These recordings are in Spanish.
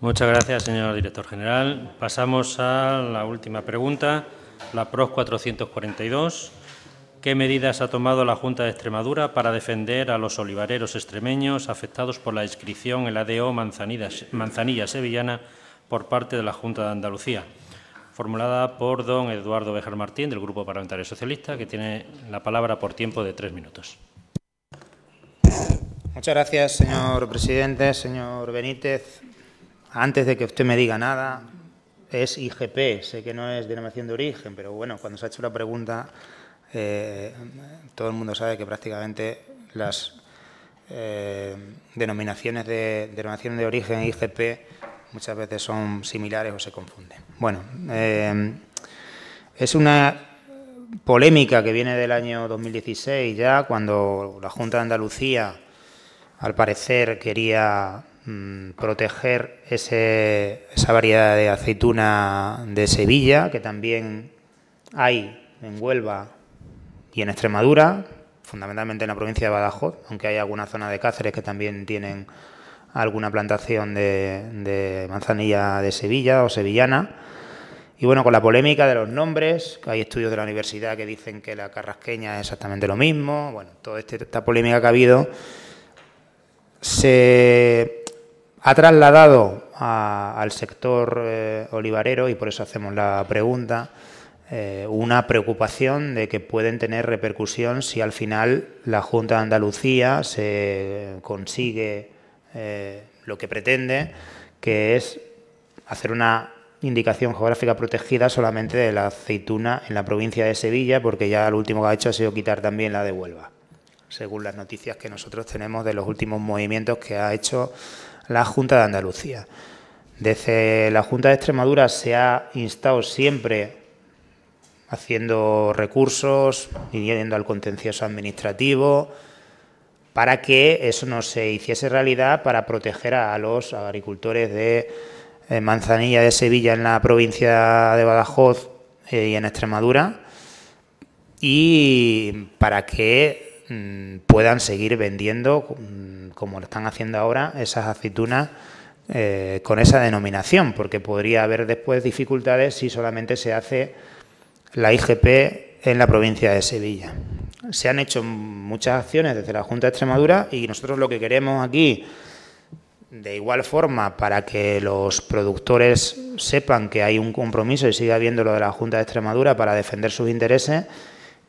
Muchas gracias, señor director general. Pasamos a la última pregunta, la PROS 442. ¿Qué medidas ha tomado la Junta de Extremadura para defender a los olivareros extremeños afectados por la inscripción en la DO Manzanilla Sevillana por parte de la Junta de Andalucía? Formulada por don Eduardo Bejar Martín, del Grupo Parlamentario Socialista, que tiene la palabra por tiempo de tres minutos. Muchas gracias, señor presidente, señor Benítez antes de que usted me diga nada, es IGP, sé que no es denominación de origen, pero bueno, cuando se ha hecho la pregunta, eh, todo el mundo sabe que prácticamente las eh, denominaciones de denominación de origen IGP muchas veces son similares o se confunden. Bueno, eh, es una polémica que viene del año 2016 ya, cuando la Junta de Andalucía, al parecer, quería Mm, proteger esa variedad de aceituna de Sevilla, que también hay en Huelva y en Extremadura, fundamentalmente en la provincia de Badajoz, aunque hay alguna zona de Cáceres que también tienen alguna plantación de, manzanilla de Sevilla o sevillana. Y bueno, con la polémica de los nombres, hay estudios de la universidad que dicen que la carrasqueña es exactamente lo mismo. Bueno, toda este, esta polémica que ha habido, se ha trasladado al sector eh, olivarero, y por eso hacemos la pregunta, eh, una preocupación de que pueden tener repercusión si al final la Junta de Andalucía se consigue eh, lo que pretende, que es hacer una indicación geográfica protegida solamente de la aceituna en la provincia de Sevilla, porque ya lo último que ha hecho ha sido quitar también la de Huelva, según las noticias que nosotros tenemos de los últimos movimientos que ha hecho la Junta de Andalucía. Desde la Junta de Extremadura se ha instado siempre haciendo recursos, viniendo al contencioso administrativo, para que eso no se hiciese realidad, para proteger a los agricultores de eh, Manzanilla de Sevilla en la provincia de Badajoz eh, y en Extremadura, y para que mm, puedan seguir vendiendo mm, como lo están haciendo ahora, esas aceitunas eh, con esa denominación, porque podría haber después dificultades si solamente se hace la IGP en la provincia de Sevilla. Se han hecho muchas acciones desde la Junta de Extremadura y nosotros lo que queremos aquí, de igual forma, para que los productores sepan que hay un compromiso y siga habiendo lo de la Junta de Extremadura para defender sus intereses,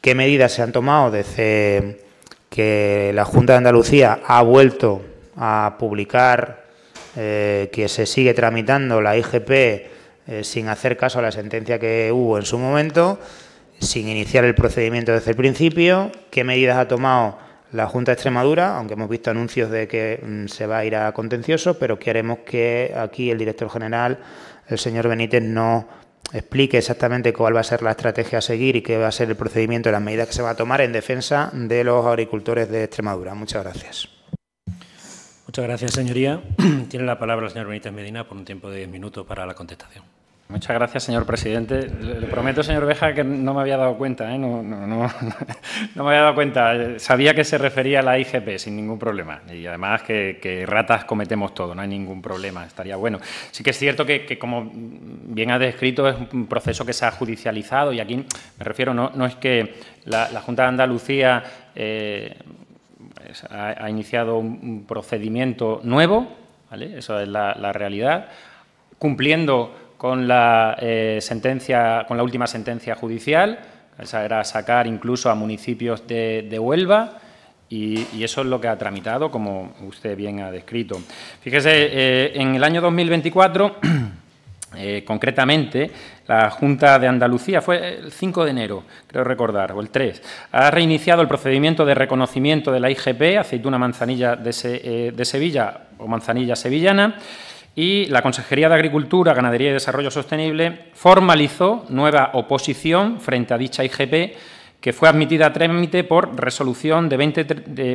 qué medidas se han tomado desde que la Junta de Andalucía ha vuelto a publicar eh, que se sigue tramitando la IGP eh, sin hacer caso a la sentencia que hubo en su momento, sin iniciar el procedimiento desde el principio, qué medidas ha tomado la Junta de Extremadura, aunque hemos visto anuncios de que mm, se va a ir a contencioso, pero queremos que aquí el director general, el señor Benítez, no explique exactamente cuál va a ser la estrategia a seguir y qué va a ser el procedimiento y las medidas que se va a tomar en defensa de los agricultores de Extremadura. Muchas gracias. Muchas gracias, señoría. Tiene la palabra el señor Benítez Medina por un tiempo de diez minutos para la contestación. Muchas gracias, señor presidente. Le prometo, señor Beja, que no me había dado cuenta. ¿eh? No, me había dado cuenta. Sabía que se refería a la IGP sin ningún problema. Y además que, ratas cometemos todo, no hay ningún problema. Estaría bueno. Sí que es cierto que, como bien ha descrito, es un proceso que se ha judicializado. Y aquí me refiero, no, es que la, Junta de Andalucía eh, ha, iniciado un, procedimiento nuevo, ¿vale? Esa es la, la realidad, cumpliendo con la, eh, sentencia, con la última sentencia judicial, esa era sacar incluso a municipios de, Huelva, y, eso es lo que ha tramitado, como usted bien ha descrito. Fíjese, eh, en el año 2024, eh, concretamente, la Junta de Andalucía, fue el 5 de enero, creo recordar, o el 3, ha reiniciado el procedimiento de reconocimiento de la IGP, aceituna manzanilla de, de Sevilla o manzanilla sevillana, y la Consejería de Agricultura, Ganadería y Desarrollo Sostenible formalizó nueva oposición frente a dicha IGP que fue admitida a trámite por resolución de,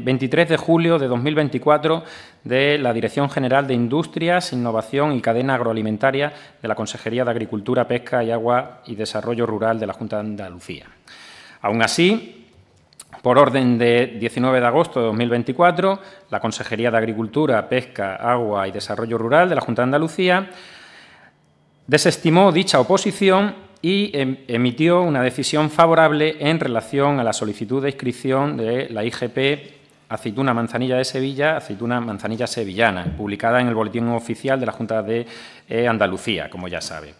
23 de julio de 2024 de la Dirección General de Industrias, Innovación y Cadena Agroalimentaria de la Consejería de Agricultura, Pesca y Agua y Desarrollo Rural de la Junta de Andalucía. Aún así, por orden de 19 de agosto de 2024, la Consejería de Agricultura, Pesca, Agua y Desarrollo Rural de la Junta de Andalucía desestimó dicha oposición y em, emitió una decisión favorable en relación a la solicitud de inscripción de la IGP Aceituna Manzanilla de Sevilla, Aceituna Manzanilla Sevillana, publicada en el Boletín Oficial de la Junta de eh, Andalucía, como ya sabe.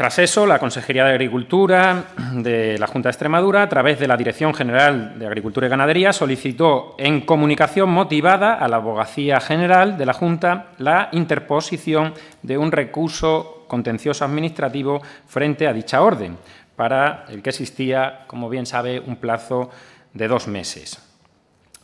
Tras eso, la Consejería de Agricultura de la Junta de Extremadura, a través de la Dirección General de Agricultura y Ganadería, solicitó en comunicación motivada a la Abogacía General de la Junta la interposición de un recurso contencioso administrativo frente a dicha orden, para el que existía, como bien sabe, un plazo de dos meses.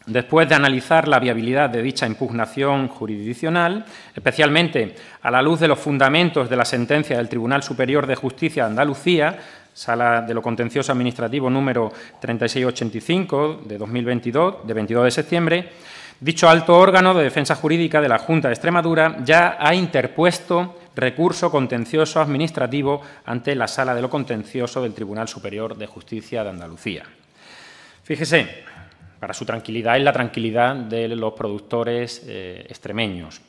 Después de analizar la viabilidad de dicha impugnación jurisdiccional, especialmente a la luz de los fundamentos de la sentencia del Tribunal Superior de Justicia de Andalucía, Sala de lo Contencioso Administrativo número 3685 de 2022, de 22 de septiembre, dicho alto órgano de defensa jurídica de la Junta de Extremadura ya ha interpuesto recurso contencioso administrativo ante la Sala de lo Contencioso del Tribunal Superior de Justicia de Andalucía. Fíjese, para su tranquilidad y la tranquilidad de los productores eh, extremeños.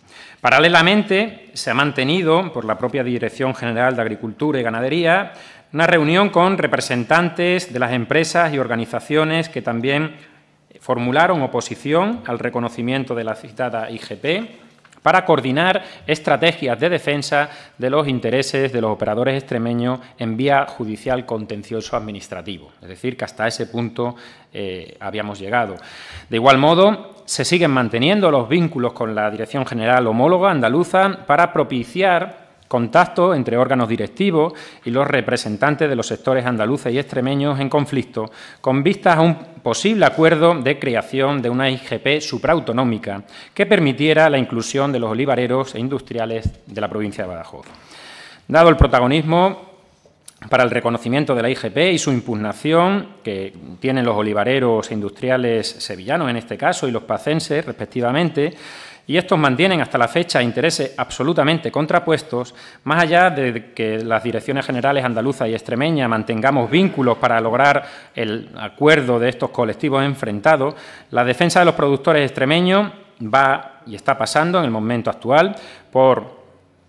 Paralelamente, se ha mantenido por la propia Dirección General de Agricultura y Ganadería una reunión con representantes de las empresas y organizaciones que también formularon oposición al reconocimiento de la citada IGP para coordinar estrategias de defensa de los intereses de los operadores extremeños en vía judicial contencioso administrativo. Es decir, que hasta ese punto eh, habíamos llegado. De igual modo, se siguen manteniendo los vínculos con la Dirección General homóloga andaluza para propiciar ...contacto entre órganos directivos y los representantes de los sectores andaluces y extremeños en conflicto, con vistas a un posible acuerdo de creación de una IGP supraautonómica que permitiera la inclusión de los olivareros e industriales de la provincia de Badajoz. Dado el protagonismo para el reconocimiento de la IGP y su impugnación que tienen los olivareros e industriales sevillanos en este caso y los pacenses respectivamente, y estos mantienen hasta la fecha intereses absolutamente contrapuestos, más allá de que las direcciones generales andaluza y extremeña mantengamos vínculos para lograr el acuerdo de estos colectivos enfrentados, la defensa de los productores extremeños va y está pasando en el momento actual por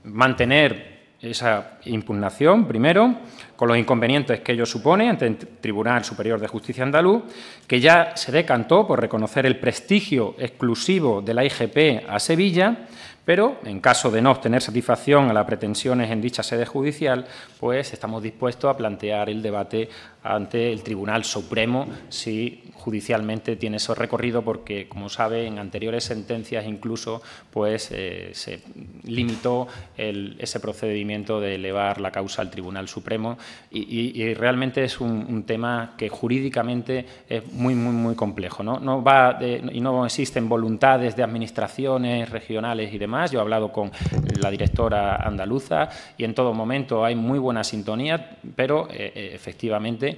mantener esa impugnación, primero, con los inconvenientes que ello supone ante el Tribunal Superior de Justicia Andaluz, que ya se decantó por reconocer el prestigio exclusivo de la IGP a Sevilla, pero en caso de no obtener satisfacción a las pretensiones en dicha sede judicial, pues estamos dispuestos a plantear el debate ante el Tribunal Supremo si judicialmente tiene ese recorrido porque, como sabe, en anteriores sentencias incluso pues, eh, se limitó ese procedimiento de elevar la causa al Tribunal Supremo y, realmente es un, tema que jurídicamente es muy, muy, muy complejo. ¿no? va y no existen voluntades de administraciones regionales y demás. Yo he hablado con la directora andaluza y en todo momento hay muy buena sintonía, pero eh, eh, efectivamente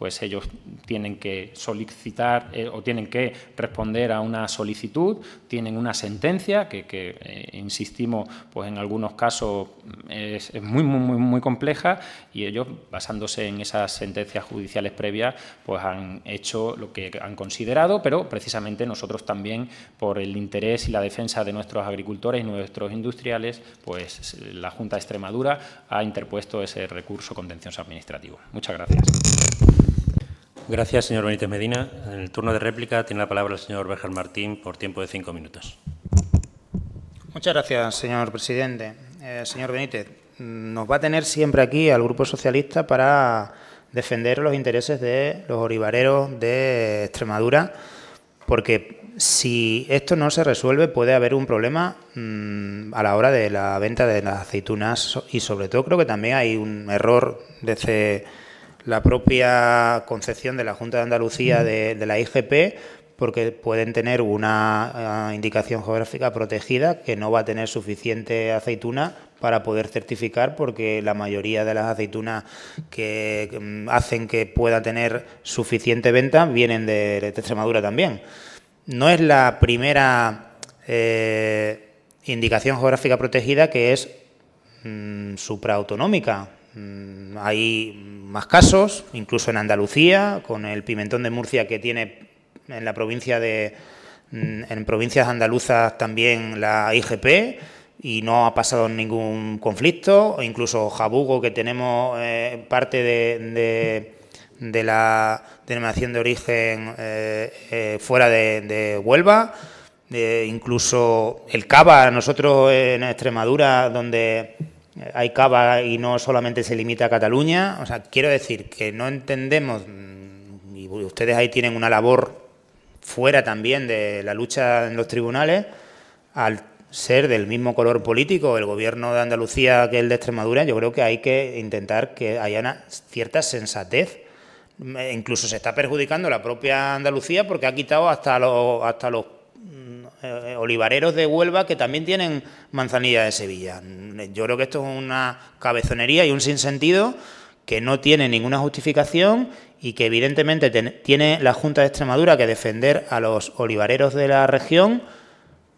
pues ellos tienen que solicitar eh, o tienen que responder a una solicitud, tienen una sentencia que, eh, insistimos, pues en algunos casos es, muy, muy, muy compleja y ellos, basándose en esas sentencias judiciales previas, pues han hecho lo que han considerado, pero precisamente nosotros también, por el interés y la defensa de nuestros agricultores y nuestros industriales, pues la Junta de Extremadura ha interpuesto ese recurso contencioso administrativo. Muchas gracias. Gracias, señor Benítez Medina. En el turno de réplica tiene la palabra el señor Béjar Martín por tiempo de cinco minutos. Muchas gracias, señor presidente. Eh, señor Benítez, nos va a tener siempre aquí al Grupo Socialista para defender los intereses de los olivareros de Extremadura, porque si esto no se resuelve puede haber un problema mm, a la hora de la venta de las aceitunas y sobre todo creo que también hay un error desde la propia concepción de la Junta de Andalucía de, la IGP, porque pueden tener una eh, indicación geográfica protegida que no va a tener suficiente aceituna para poder certificar, porque la mayoría de las aceitunas que mm, hacen que pueda tener suficiente venta vienen de, Extremadura también. No es la primera eh, indicación geográfica protegida que es mm, supraautonómica. Mm, hay más casos, incluso en Andalucía, con el pimentón de Murcia que tiene en la provincia de mm, en provincias andaluzas también la IGP y no ha pasado ningún conflicto, incluso Jabugo que tenemos eh, parte de, la denominación de origen eh, eh, fuera de, de Huelva, incluso el Cava, nosotros en Extremadura, donde hay cava y no solamente se limita a Cataluña. O sea, quiero decir que no entendemos, mm, y ustedes ahí tienen una labor fuera también de la lucha en los tribunales, al ser del mismo color político el gobierno de Andalucía que el de Extremadura, yo creo que hay que intentar que haya una cierta sensatez. Mm, e incluso se está perjudicando la propia Andalucía porque ha quitado hasta los, hasta los eh, olivareros de Huelva que también tienen manzanilla de Sevilla. Yo creo que esto es una cabezonería y un sinsentido que no tiene ninguna justificación y que evidentemente tiene la Junta de Extremadura que defender a los olivareros de la región,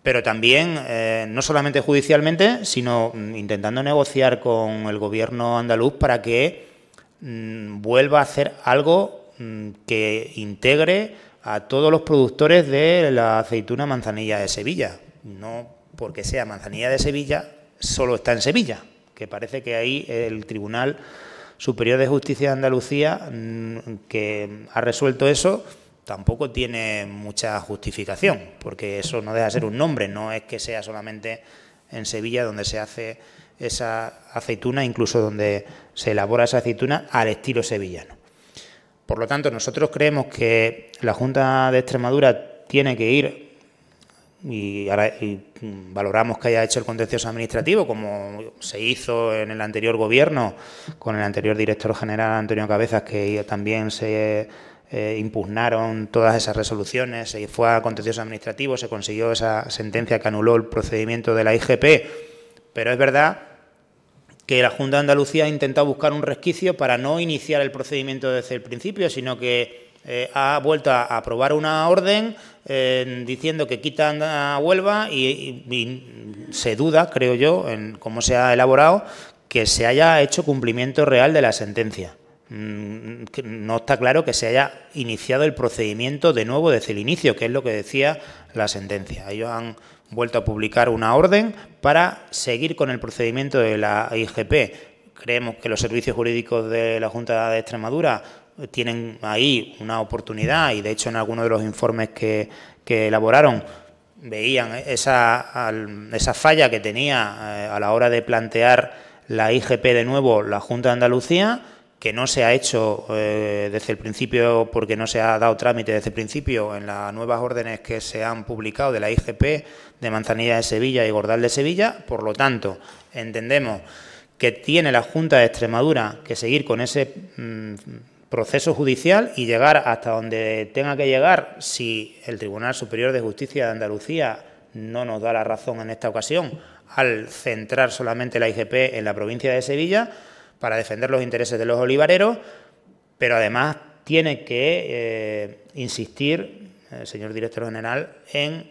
pero también, eh, no solamente judicialmente, sino mm, intentando negociar con el gobierno andaluz para que mm, vuelva a hacer algo mm, que integre a todos los productores de la aceituna manzanilla de Sevilla. No porque sea manzanilla de Sevilla, solo está en Sevilla, que parece que ahí el Tribunal Superior de Justicia de Andalucía, mm, que ha resuelto eso, tampoco tiene mucha justificación, porque eso no deja de ser un nombre, no es que sea solamente en Sevilla donde se hace esa aceituna, incluso donde se elabora esa aceituna al estilo sevillano. Por lo tanto, nosotros creemos que la Junta de Extremadura tiene que ir y, mm, valoramos que haya hecho el contencioso administrativo, como se hizo en el anterior gobierno, con el anterior director general Antonio Cabezas, que también se eh, impugnaron todas esas resoluciones, se fue a contencioso administrativo, se consiguió esa sentencia que anuló el procedimiento de la IGP, pero es verdad que la Junta de Andalucía ha intentado buscar un resquicio para no iniciar el procedimiento desde el principio, sino que eh, ha vuelto a aprobar una orden eh, diciendo que quitan a Huelva y se duda, creo yo, en cómo se ha elaborado, que se haya hecho cumplimiento real de la sentencia. Mm, no está claro que se haya iniciado el procedimiento de nuevo desde el inicio, que es lo que decía la sentencia. Ellos han vuelto a publicar una orden para seguir con el procedimiento de la IGP. Creemos que los servicios jurídicos de la Junta de Extremadura tienen ahí una oportunidad y, de hecho, en algunos de los informes que, elaboraron veían esa falla que tenía eh, a la hora de plantear la IGP de nuevo la Junta de Andalucía que no se ha hecho eh, desde el principio porque no se ha dado trámite desde el principio en las nuevas órdenes que se han publicado de la IGP de Manzanilla de Sevilla y Gordal de Sevilla. Por lo tanto, entendemos que tiene la Junta de Extremadura que seguir con ese mm, proceso judicial y llegar hasta donde tenga que llegar si el Tribunal Superior de Justicia de Andalucía no nos da la razón en esta ocasión al centrar solamente la IGP en la provincia de Sevilla para defender los intereses de los olivareros, pero además tiene que eh, insistir, eh, señor director general, en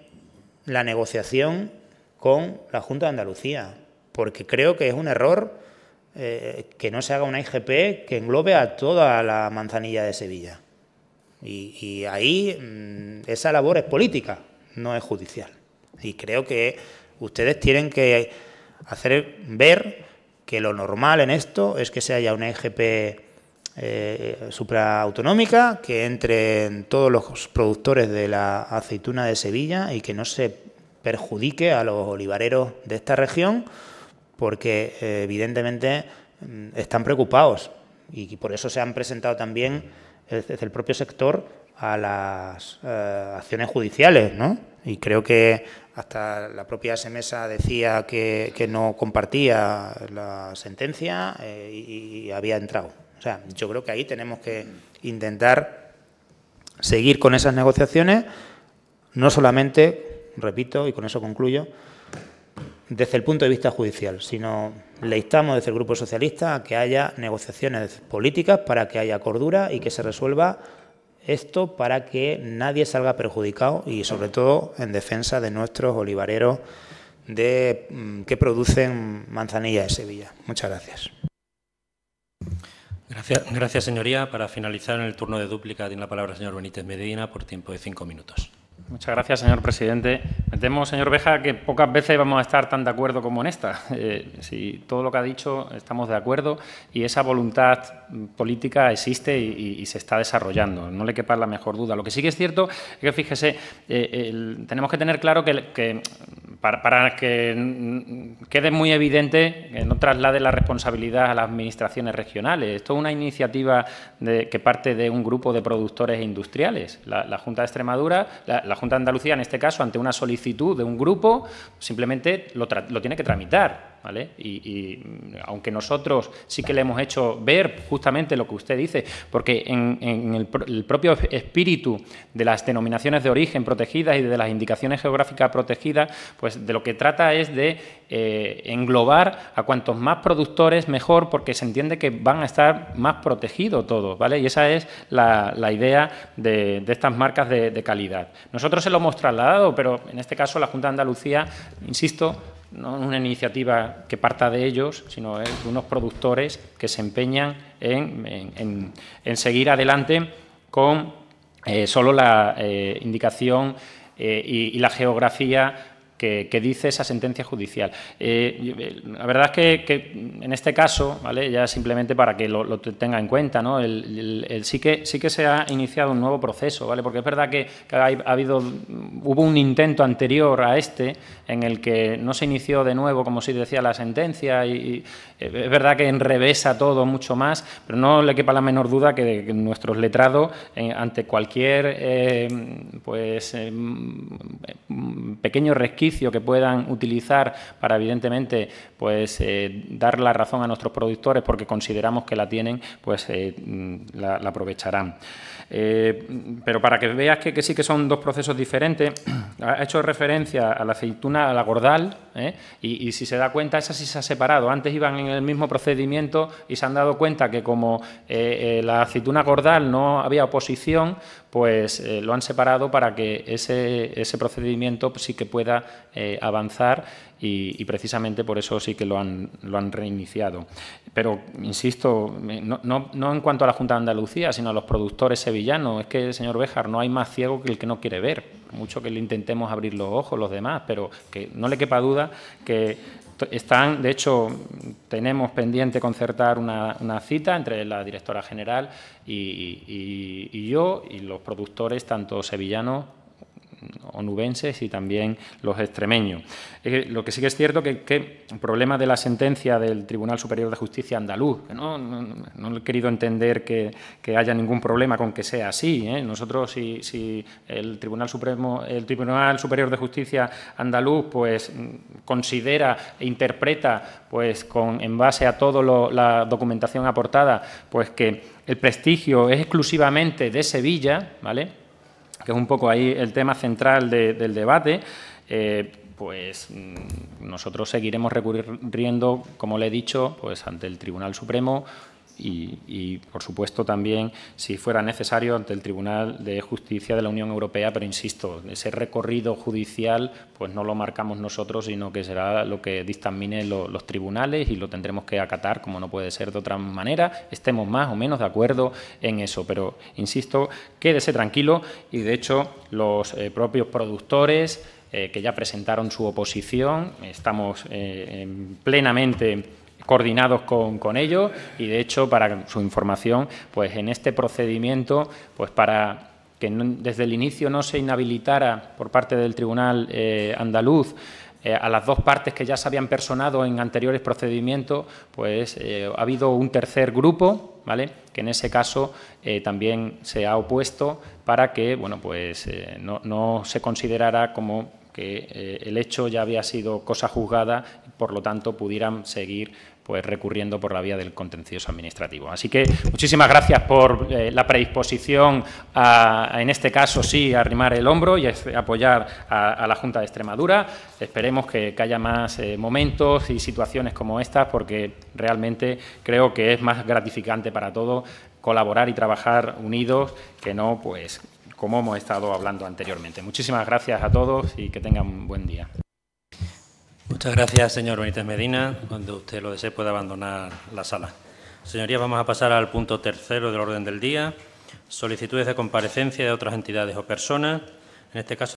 la negociación con la Junta de Andalucía, porque creo que es un error eh, que no se haga una IGP que englobe a toda la manzanilla de Sevilla. Y, ahí mm, esa labor es política, no es judicial. Y creo que ustedes tienen que hacer ver que lo normal en esto es que se haya una EGP eh, supraautonómica, que entren todos los productores de la aceituna de Sevilla y que no se perjudique a los olivareros de esta región, porque eh, evidentemente mm, están preocupados y por eso se han presentado también desde el propio sector a las eh, acciones judiciales, ¿no? Y creo que hasta la propia Semesa decía que, no compartía la sentencia eh, y, había entrado. O sea, yo creo que ahí tenemos que intentar seguir con esas negociaciones, no solamente, repito, y con eso concluyo, desde el punto de vista judicial, sino le instamos desde el Grupo Socialista a que haya negociaciones políticas para que haya cordura y que se resuelva esto para que nadie salga perjudicado y sobre todo en defensa de nuestros olivareros de, mm, que producen manzanilla de Sevilla. Muchas gracias. Gracias, gracias, señoría. Para finalizar en el turno de dúplica, tiene la palabra el señor Benítez Medina por tiempo de cinco minutos. Muchas gracias, señor presidente. Me temo, señor Beja, que pocas veces vamos a estar tan de acuerdo como en esta. Eh, si todo lo que ha dicho estamos de acuerdo y esa voluntad política existe y, se está desarrollando, no le quepa la mejor duda. Lo que sí que es cierto es que, fíjese, eh, tenemos que tener claro que, para, que quede muy evidente, no traslade la responsabilidad a las administraciones regionales. Esto es una iniciativa de, que parte de un grupo de productores industriales. La, Junta de Extremadura, la, Junta de Andalucía, en este caso, ante una solicitud de un grupo, simplemente lo, lo tiene que tramitar. Y, mm, aunque nosotros sí que le hemos hecho ver justamente lo que usted dice, porque en, el, propio espíritu de las denominaciones de origen protegidas y de las indicaciones geográficas protegidas, pues de lo que trata es de eh, englobar a cuantos más productores mejor, porque se entiende que van a estar más protegidos todos, ¿vale? Y esa es la, idea de, estas marcas de calidad. Nosotros se lo hemos trasladado, pero en este caso la Junta de Andalucía, insisto, no una iniciativa que parta de ellos, sino de unos productores que se empeñan en, seguir adelante con eh, solo la eh, indicación eh, y, la geografía que, dice esa sentencia judicial. Eh, la verdad es que, en este caso, ¿vale? ya simplemente para que lo, tenga en cuenta, ¿no? El, sí, que, sí que se ha iniciado un nuevo proceso, ¿vale? porque es verdad que, ha, habido, hubo un intento anterior a este en el que no se inició de nuevo, como si decía la sentencia, y, eh, es verdad que enrevesa todo mucho más, pero no le quepa la menor duda que, nuestros letrados, eh, ante cualquier pues, mm, mm, pequeño resquicio, que puedan utilizar para, evidentemente, pues eh, dar la razón a nuestros productores porque consideramos que la tienen, pues eh, la, aprovecharán. Eh, pero para que veas que, sí que son dos procesos diferentes, ha hecho referencia a la aceituna, a la gordal, y, y, si se da cuenta, esa sí se ha separado. Antes iban en el mismo procedimiento y se han dado cuenta que como la aceituna gordal no había oposición, pues eh, lo han separado para que ese, ese procedimiento sí que pueda eh, avanzar y, precisamente por eso sí que lo han, lo han reiniciado. Pero, insisto, no, en cuanto a la Junta de Andalucía, sino a los productores sevillanos. Es que, señor Bejar no hay más ciego que el que no quiere ver. Mucho que le intentemos abrir los ojos los demás, pero que no le quepa duda que están, de hecho, tenemos pendiente concertar una, cita entre la directora general y yo y los productores, tanto sevillanos onubenses y también los extremeños. lo que sí que es cierto que, que el problema de la sentencia del Tribunal Superior de Justicia andaluz, no, he querido entender que, haya ningún problema con que sea así. ¿eh? Nosotros, si, el Tribunal Supremo, el Tribunal Superior de Justicia andaluz, pues considera e interpreta, pues con en base a toda la documentación aportada, pues que el prestigio es exclusivamente de Sevilla, ¿vale? que es un poco ahí el tema central del debate, eh, pues mm, nosotros seguiremos recurriendo, como le he dicho, pues ante el Tribunal Supremo, y, por supuesto, también, si fuera necesario, ante el Tribunal de Justicia de la Unión Europea, pero insisto, ese recorrido judicial pues no lo marcamos nosotros, sino que será lo que dictamine los tribunales y lo tendremos que acatar, como no puede ser de otra manera, estemos más o menos de acuerdo en eso. Pero, insisto, quédese tranquilo y, de hecho, los eh, propios productores eh, que ya presentaron su oposición, estamos eh, plenamente coordinados con, con, ellos y de hecho para su información pues en este procedimiento pues para que desde el inicio no se inhabilitara por parte del tribunal eh, andaluz eh, a las dos partes que ya se habían personado en anteriores procedimientos pues eh, ha habido un tercer grupo ¿Vale? que en ese caso también se ha opuesto para que bueno, pues, no, se considerara como que el hecho ya había sido cosa juzgada y por lo tanto pudieran seguir pues recurriendo por la vía del contencioso administrativo. Así que muchísimas gracias por eh, la predisposición a, en este caso sí, arrimar el hombro y apoyar a, la Junta de Extremadura. Esperemos que, haya más eh, momentos y situaciones como estas porque realmente creo que es más gratificante para todos colaborar y trabajar unidos que no, pues, como hemos estado hablando anteriormente. Muchísimas gracias a todos y que tengan un buen día. Muchas gracias, señor Benítez Medina. Cuando usted lo desee puede abandonar la sala. Señorías, vamos a pasar al punto tercero del orden del día. Solicitudes de comparecencia de otras entidades o personas. En este caso,